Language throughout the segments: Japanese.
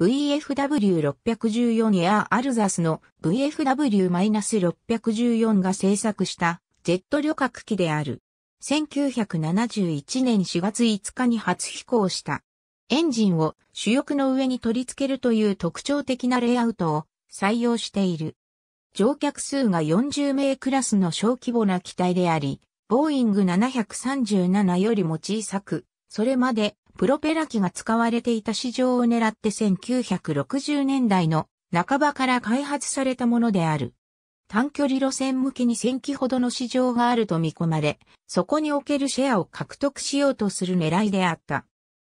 VFW614 やアルザスの VFW-614 が製作したジェット旅客機である。1971年4月5日に初飛行した。エンジンを主翼の上に取り付けるという特徴的なレイアウトを採用している。乗客数が40名クラスの小規模な機体であり、ボーイング737よりも小さく、それまでプロペラ機が使われていた市場を狙って1960年代の半ばから開発されたものである。短距離路線向けに1000機ほどの市場があると見込まれ、そこにおけるシェアを獲得しようとする狙いであった。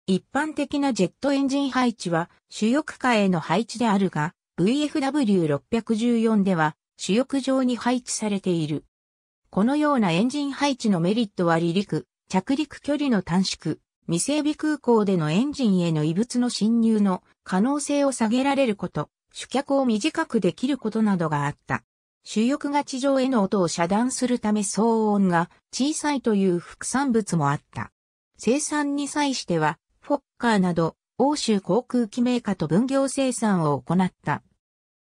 一般的なジェットエンジン配置は主翼下への配置であるが、VFW614 では主翼上に配置されている。このようなエンジン配置のメリットは離陸、着陸距離の短縮、未整備空港でのエンジンへの異物の侵入の可能性を下げられること、主脚を短くできることなどがあった。主翼が地上への音を遮断するため騒音が小さいという副産物もあった。生産に際しては、フォッカーなど欧州航空機メーカーと分業生産を行った。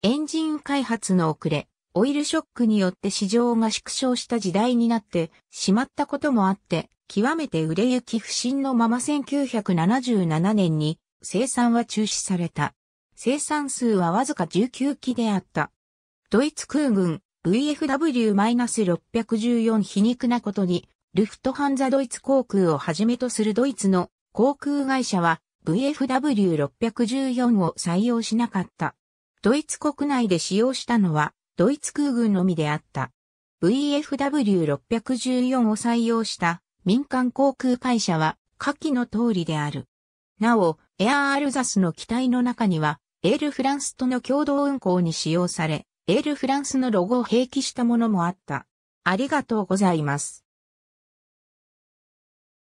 エンジン開発の遅れ、オイルショックによって市場が縮小した時代になってしまったこともあって、極めて売れ行き不振のまま1977年に生産は中止された。生産数はわずか19機であった。ドイツ空軍 VFW-614 皮肉なことに、ルフトハンザドイツ航空をはじめとするドイツの航空会社は VFW-614 を採用しなかった。ドイツ国内で使用したのはドイツ空軍のみであった。VFW614 を採用した民間航空会社は下記の通りである。なお、エアアルザスの機体の中には、エールフランスとの共同運航に使用され、エールフランスのロゴを併記したものもあった。ありがとうございます。